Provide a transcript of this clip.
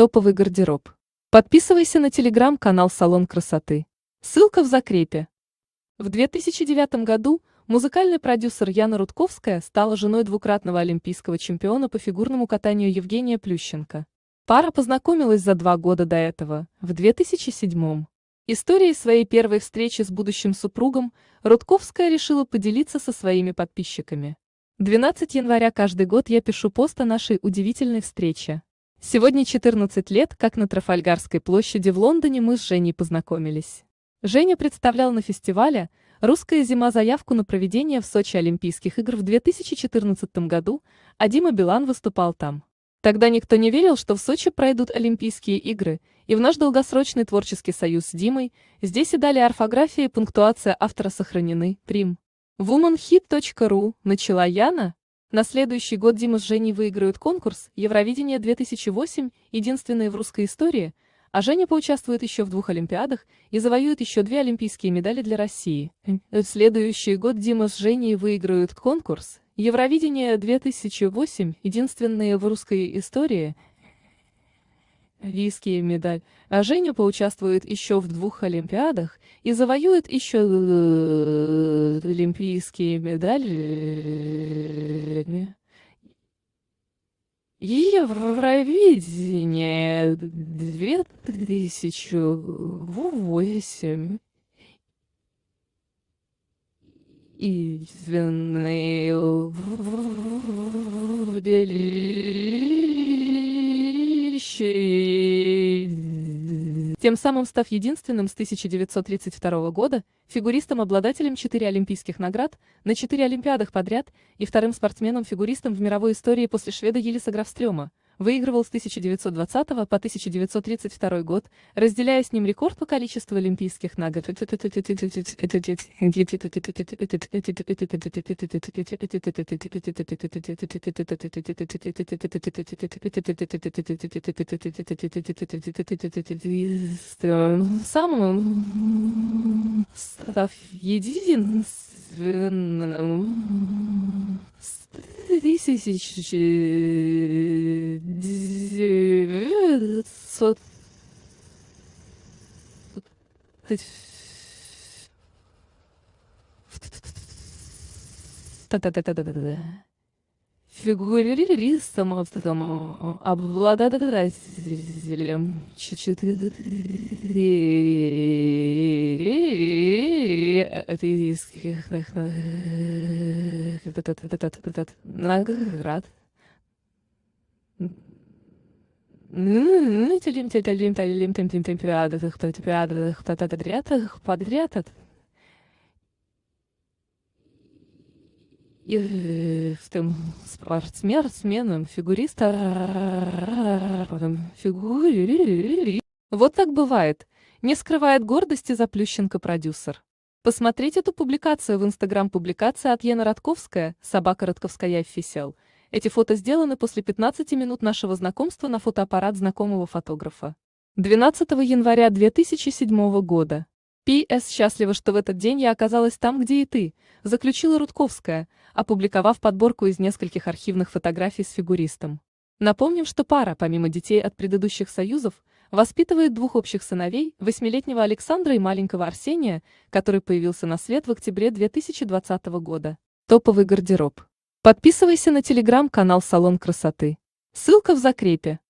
Топовый гардероб. Подписывайся на телеграм-канал «Салон красоты». Ссылка в закрепе. В 2009 году музыкальный продюсер Яна Рудковская стала женой двукратного олимпийского чемпиона по фигурному катанию Евгения Плющенко. Пара познакомилась за два года до этого, в 2007. Историей своей первой встречи с будущим супругом Рудковская решила поделиться со своими подписчиками. 12 января каждый год я пишу пост о нашей удивительной встрече. Сегодня 14 лет, как на Трафальгарской площади в Лондоне мы с Женей познакомились. Женя представлял на фестивале «Русская зима» заявку на проведение в Сочи Олимпийских игр в 2014 году, а Дима Билан выступал там. Тогда никто не верил, что в Сочи пройдут Олимпийские игры, и в наш долгосрочный творческий союз с Димой здесь и далее орфография и пунктуация автора сохранены, прим. womanhit.ru начала Яна, на следующий год Дима с Женей выиграют конкурс «Евровидение 2008», единственное в русской истории, а Женя поучаствует еще в двух Олимпиадах и завоюет еще две олимпийские медали для России. В следующий год Дима с Женей выиграют конкурс «Евровидение 2008», единственное в русской истории, Риски медаль, а Женя поучаствует еще в двух Олимпиадах и завоюет еще олимпийские медали. Евровидение 2008 и звенные тем самым став единственным с 1932 года фигуристом-обладателем 4 олимпийских наград на 4 олимпиадах подряд и вторым спортсменом-фигуристом в мировой истории после шведа Елиса Графстрёма, выигрывал с 1920 по 1932 год, разделяя с ним рекорд по количеству олимпийских на год. Самым единственным 1900 та та та та та та та фигуристом, обладателем четырех наград. Подряд, подряд, подряд, Истым э, спортсменом, фигуристом, фигури... Вот так бывает. Не скрывает гордости Заплющенко продюсер. Посмотреть эту публикацию в Инстаграм публикация от Ена Радковская, собака Радковская офисел. Эти фото сделаны после 15 минут нашего знакомства на фотоаппарат знакомого фотографа. 12 января 2007 года. «П.С. Счастлива, что в этот день я оказалась там, где и ты», – заключила Рудковская, опубликовав подборку из нескольких архивных фотографий с фигуристом. Напомним, что пара, помимо детей от предыдущих союзов, воспитывает двух общих сыновей, восьмилетнего Александра и маленького Арсения, который появился на свет в октябре 2020 года. Топовый гардероб. Подписывайся на телеграм-канал «Салон красоты». Ссылка в закрепе.